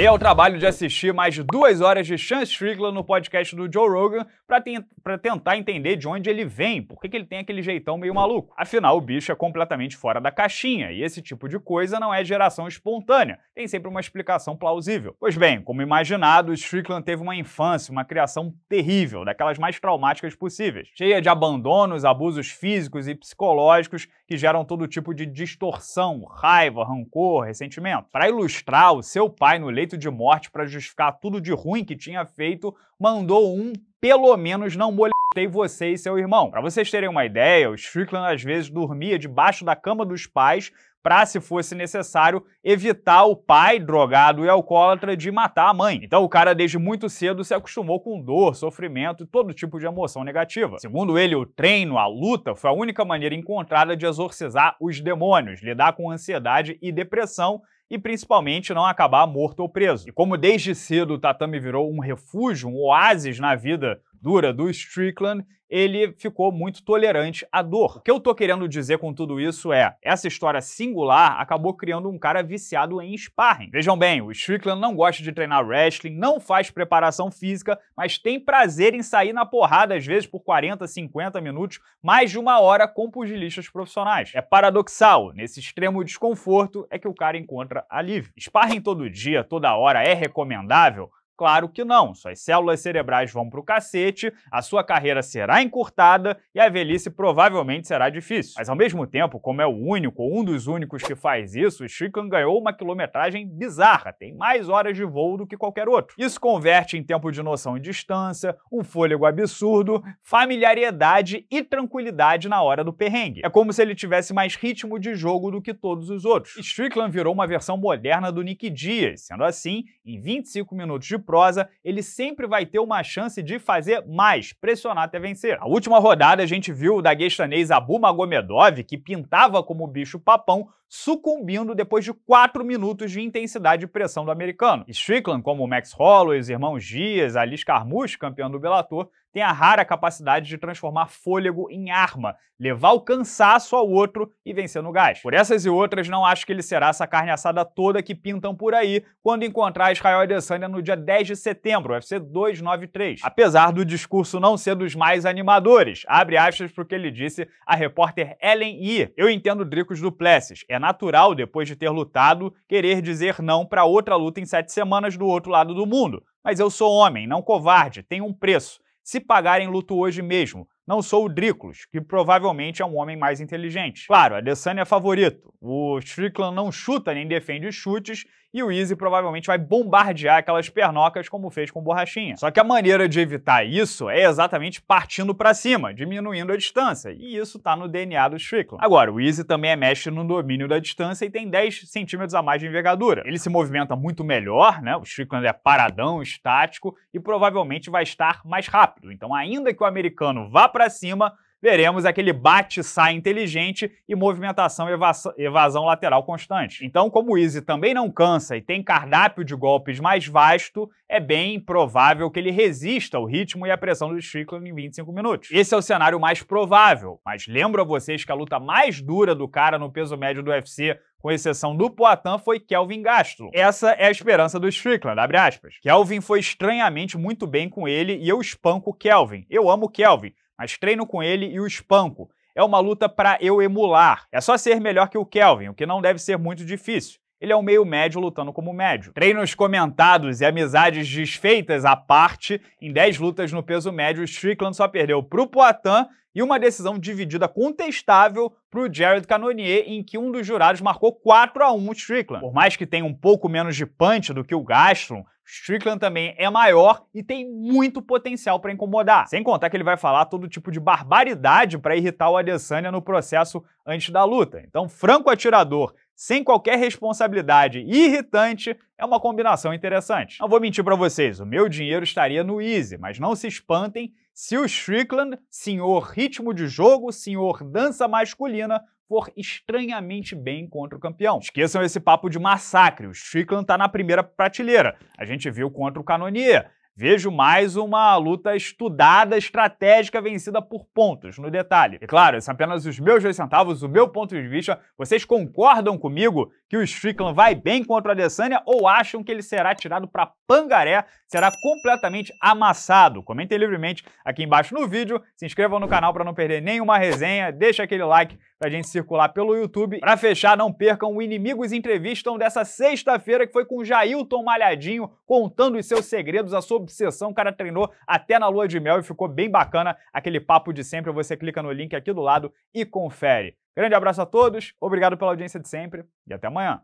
Deu o trabalho de assistir mais de duas horas de Sean Strickland no podcast do Joe Rogan para tentar entender de onde ele vem, por que, que ele tem aquele jeitão meio maluco. Afinal, o bicho é completamente fora da caixinha e esse tipo de coisa não é geração espontânea, tem sempre uma explicação plausível. Pois bem, como imaginado, Strickland teve uma infância, uma criação terrível, daquelas mais traumáticas possíveis, cheia de abandonos, abusos físicos e psicológicos que geram todo tipo de distorção, raiva, rancor, ressentimento. Para ilustrar, o seu pai no leito direito de morte para justificar tudo de ruim que tinha feito, mandou um pelo menos não molestei você e seu irmão. Para vocês terem uma ideia, o Strickland às vezes dormia debaixo da cama dos pais para, se fosse necessário, evitar o pai, drogado e alcoólatra, de matar a mãe. Então o cara, desde muito cedo, se acostumou com dor, sofrimento e todo tipo de emoção negativa. Segundo ele, o treino, a luta, foi a única maneira encontrada de exorcizar os demônios, lidar com ansiedade e depressão e principalmente não acabar morto ou preso. E como desde cedo o tatame virou um refúgio, um oásis na vida dura do Strickland, ele ficou muito tolerante à dor. O que eu tô querendo dizer com tudo isso é, essa história singular acabou criando um cara viciado em sparring. Vejam bem, o Strickland não gosta de treinar wrestling, não faz preparação física, mas tem prazer em sair na porrada às vezes por 40, 50 minutos, mais de uma hora com pugilistas profissionais. É paradoxal, nesse extremo desconforto é que o cara encontra alívio. Sparring todo dia, toda hora é recomendável? Claro que não. Suas células cerebrais vão para o cacete, a sua carreira será encurtada e a velhice provavelmente será difícil. Mas ao mesmo tempo, como é o único ou um dos únicos que faz isso, o ganhou uma quilometragem bizarra, tem mais horas de voo do que qualquer outro. Isso converte em tempo de noção e distância, um fôlego absurdo, familiaridade e tranquilidade na hora do perrengue. É como se ele tivesse mais ritmo de jogo do que todos os outros. Strickland virou uma versão moderna do Nick Diaz, sendo assim, em 25 minutos de prosa, ele sempre vai ter uma chance de fazer mais, pressionar até vencer. A última rodada a gente viu o daguestanês Abu Magomedov, que pintava como bicho papão, sucumbindo depois de 4 minutos de intensidade e pressão do americano. E Strickland, como Max Holloway, os irmãos Dias, Alice Carmouche, campeão do Bellator, tem a rara capacidade de transformar fôlego em arma, levar o cansaço ao outro e vencer no gás. Por essas e outras, não acho que ele será essa carne assada toda que pintam por aí quando encontrar Israel Adesanya no dia 10 de setembro, UFC 293. Apesar do discurso não ser dos mais animadores, abre aspas pro que ele disse a repórter Ellen E: Eu entendo Dricos Duplessis, é natural, depois de ter lutado, querer dizer não para outra luta em sete semanas do outro lado do mundo. Mas eu sou homem, não covarde, tem um preço. Se pagarem luto hoje mesmo, não sou o Drícolos, que provavelmente é um homem mais inteligente. Claro, a Adesanya é favorito. O Strickland não chuta nem defende chutes, e o Easy provavelmente vai bombardear aquelas pernocas como fez com borrachinha. Só que a maneira de evitar isso é exatamente partindo para cima, diminuindo a distância, e isso tá no DNA do Strickland. Agora, o Easy também é mestre no domínio da distância e tem 10 centímetros a mais de envergadura. Ele se movimenta muito melhor, né? O Strickland é paradão, estático e provavelmente vai estar mais rápido. Então, ainda que o americano vá para cima, veremos aquele bate-sai inteligente e movimentação e evasão, lateral constante. Então, como o Easy também não cansa e tem cardápio de golpes mais vasto, é bem provável que ele resista ao ritmo e à pressão do Strickland em 25 minutos. Esse é o cenário mais provável, mas lembro a vocês que a luta mais dura do cara no peso médio do UFC com exceção do Poitin, foi Kelvin Gastro. Essa é a esperança do Strickland, abre aspas. Kelvin foi estranhamente muito bem com ele e eu espanco Kelvin. Eu amo Kelvin, mas treino com ele e o espanco. É uma luta para eu emular. É só ser melhor que o Kelvin, o que não deve ser muito difícil. Ele é um meio médio lutando como médio. Treinos comentados e amizades desfeitas à parte, em 10 lutas no peso médio, Strickland só perdeu para o Poitin e uma decisão dividida contestável para o Jared Cannonier, em que um dos jurados marcou 4 a 1 o Strickland. Por mais que tenha um pouco menos de punch do que o Gaston, Strickland também é maior e tem muito potencial para incomodar. Sem contar que ele vai falar todo tipo de barbaridade para irritar o Adesanya no processo antes da luta. Então, franco atirador, sem qualquer responsabilidade e irritante é uma combinação interessante. Não vou mentir para vocês, o meu dinheiro estaria no Easy, mas não se espantem se o Strickland, senhor ritmo de jogo, senhor dança masculina, for estranhamente bem contra o campeão. Esqueçam esse papo de massacre, o Strickland está na primeira prateleira. A gente viu contra o Canonier. Vejo mais uma luta estudada, estratégica, vencida por pontos, no detalhe. E claro, são apenas os meus dois centavos, o meu ponto de vista. Vocês concordam comigo que o Strickland vai bem contra a Adesanya ou acham que ele será tirado para pangaré, será completamente amassado? Comentem livremente aqui embaixo no vídeo, se inscrevam no canal para não perder nenhuma resenha, deixa aquele like pra gente circular pelo YouTube. Para fechar, não percam o Inimigos Entrevistam dessa sexta-feira, que foi com Jailton Malhadinho contando os seus segredos, a sua obsessão. O cara treinou até na lua de mel e ficou bem bacana aquele papo de sempre. Você clica no link aqui do lado e confere. Grande abraço a todos, obrigado pela audiência de sempre e até amanhã.